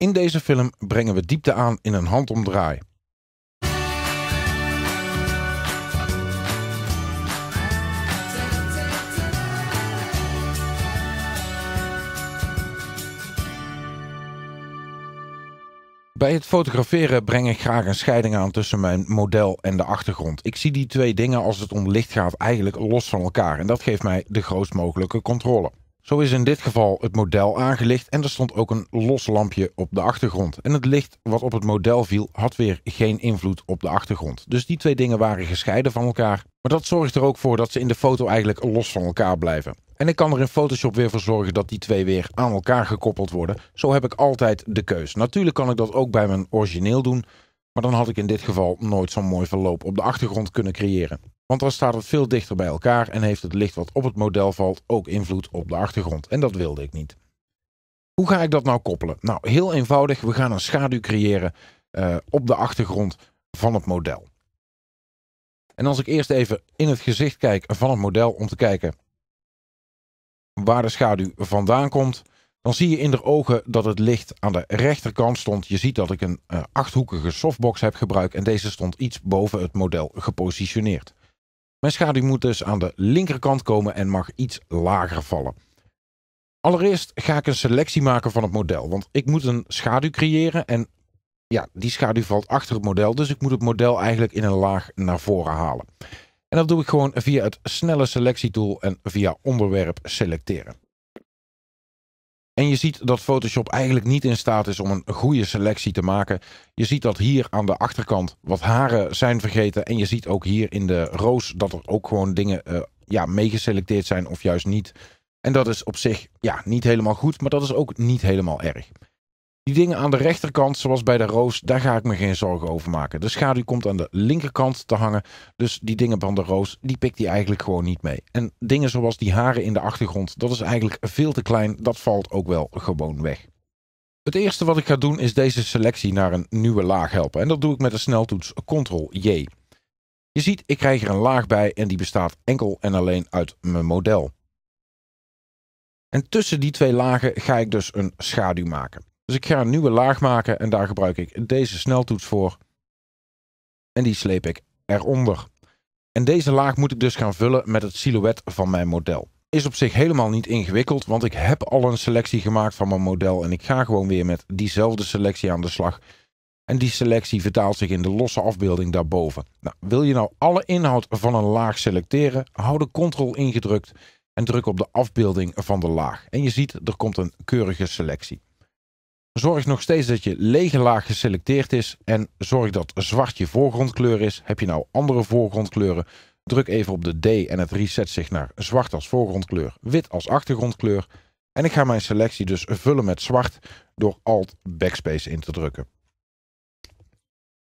In deze film brengen we diepte aan in een handomdraai. Bij het fotograferen breng ik graag een scheiding aan tussen mijn model en de achtergrond. Ik zie die twee dingen als het om licht gaat eigenlijk los van elkaar en dat geeft mij de grootst mogelijke controle. Zo is in dit geval het model aangelicht en er stond ook een los lampje op de achtergrond. En het licht wat op het model viel had weer geen invloed op de achtergrond. Dus die twee dingen waren gescheiden van elkaar. Maar dat zorgt er ook voor dat ze in de foto eigenlijk los van elkaar blijven. En ik kan er in Photoshop weer voor zorgen dat die twee weer aan elkaar gekoppeld worden. Zo heb ik altijd de keus. Natuurlijk kan ik dat ook bij mijn origineel doen. Maar dan had ik in dit geval nooit zo'n mooi verloop op de achtergrond kunnen creëren. Want dan staat het veel dichter bij elkaar en heeft het licht wat op het model valt ook invloed op de achtergrond. En dat wilde ik niet. Hoe ga ik dat nou koppelen? Nou, heel eenvoudig. We gaan een schaduw creëren eh, op de achtergrond van het model. En als ik eerst even in het gezicht kijk van het model om te kijken waar de schaduw vandaan komt, dan zie je in de ogen dat het licht aan de rechterkant stond. Je ziet dat ik een uh, achthoekige softbox heb gebruikt en deze stond iets boven het model gepositioneerd. Mijn schaduw moet dus aan de linkerkant komen en mag iets lager vallen. Allereerst ga ik een selectie maken van het model, want ik moet een schaduw creëren en ja, die schaduw valt achter het model, dus ik moet het model eigenlijk in een laag naar voren halen. En dat doe ik gewoon via het snelle selectietool en via onderwerp selecteren. En je ziet dat Photoshop eigenlijk niet in staat is om een goede selectie te maken. Je ziet dat hier aan de achterkant wat haren zijn vergeten. En je ziet ook hier in de roos dat er ook gewoon dingen uh, ja, meegeselecteerd zijn of juist niet. En dat is op zich ja, niet helemaal goed, maar dat is ook niet helemaal erg. Die dingen aan de rechterkant, zoals bij de roos, daar ga ik me geen zorgen over maken. De schaduw komt aan de linkerkant te hangen. Dus die dingen van de roos, die pikt hij eigenlijk gewoon niet mee. En dingen zoals die haren in de achtergrond, dat is eigenlijk veel te klein. Dat valt ook wel gewoon weg. Het eerste wat ik ga doen is deze selectie naar een nieuwe laag helpen. En dat doe ik met de sneltoets Ctrl-J. Je ziet, ik krijg er een laag bij en die bestaat enkel en alleen uit mijn model. En tussen die twee lagen ga ik dus een schaduw maken. Dus ik ga een nieuwe laag maken en daar gebruik ik deze sneltoets voor. En die sleep ik eronder. En deze laag moet ik dus gaan vullen met het silhouet van mijn model. Is op zich helemaal niet ingewikkeld, want ik heb al een selectie gemaakt van mijn model. En ik ga gewoon weer met diezelfde selectie aan de slag. En die selectie vertaalt zich in de losse afbeelding daarboven. Nou, wil je nou alle inhoud van een laag selecteren, hou de ctrl ingedrukt en druk op de afbeelding van de laag. En je ziet, er komt een keurige selectie. Zorg nog steeds dat je lege laag geselecteerd is en zorg dat zwart je voorgrondkleur is. Heb je nou andere voorgrondkleuren? Druk even op de D en het reset zich naar zwart als voorgrondkleur, wit als achtergrondkleur. En ik ga mijn selectie dus vullen met zwart door Alt Backspace in te drukken.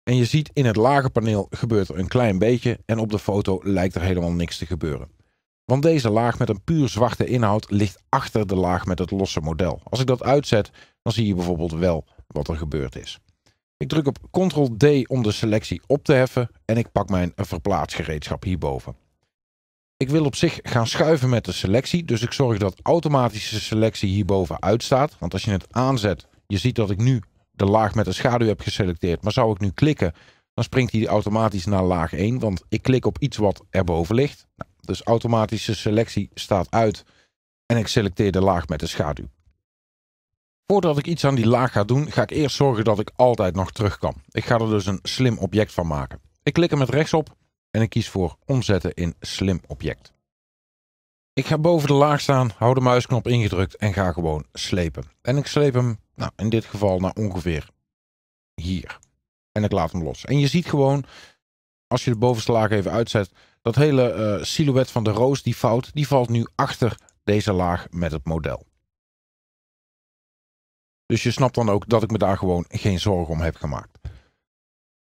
En je ziet in het lage paneel gebeurt er een klein beetje en op de foto lijkt er helemaal niks te gebeuren. Want deze laag met een puur zwarte inhoud ligt achter de laag met het losse model. Als ik dat uitzet, dan zie je bijvoorbeeld wel wat er gebeurd is. Ik druk op Ctrl-D om de selectie op te heffen en ik pak mijn verplaatsgereedschap hierboven. Ik wil op zich gaan schuiven met de selectie, dus ik zorg dat automatische selectie hierboven uitstaat. Want als je het aanzet, je ziet dat ik nu de laag met de schaduw heb geselecteerd. Maar zou ik nu klikken, dan springt hij automatisch naar laag 1, want ik klik op iets wat erboven ligt. Nou, dus automatische selectie staat uit en ik selecteer de laag met de schaduw. Voordat ik iets aan die laag ga doen, ga ik eerst zorgen dat ik altijd nog terug kan. Ik ga er dus een slim object van maken. Ik klik er met rechts op en ik kies voor omzetten in slim object. Ik ga boven de laag staan, hou de muisknop ingedrukt en ga gewoon slepen. En ik sleep hem, nou in dit geval naar ongeveer hier. En ik laat hem los. En je ziet gewoon, als je de bovenste laag even uitzet, dat hele eh, silhouet van de roos, die fout, die valt nu achter deze laag met het model. Dus je snapt dan ook dat ik me daar gewoon geen zorgen om heb gemaakt.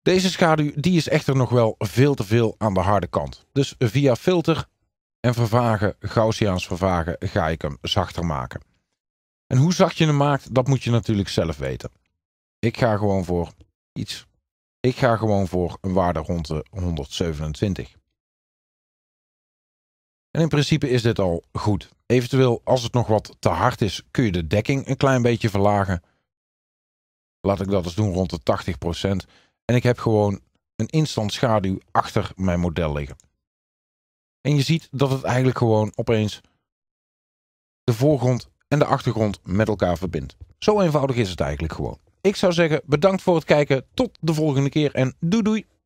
Deze schaduw die is echter nog wel veel te veel aan de harde kant. Dus via filter en vervagen, Gaussiaans vervagen, ga ik hem zachter maken. En hoe zacht je hem maakt, dat moet je natuurlijk zelf weten. Ik ga gewoon voor iets. Ik ga gewoon voor een waarde rond de 127. En in principe is dit al goed. Eventueel, als het nog wat te hard is, kun je de dekking een klein beetje verlagen. Laat ik dat eens doen rond de 80%. En ik heb gewoon een instant schaduw achter mijn model liggen. En je ziet dat het eigenlijk gewoon opeens de voorgrond en de achtergrond met elkaar verbindt. Zo eenvoudig is het eigenlijk gewoon. Ik zou zeggen, bedankt voor het kijken. Tot de volgende keer en doei doei!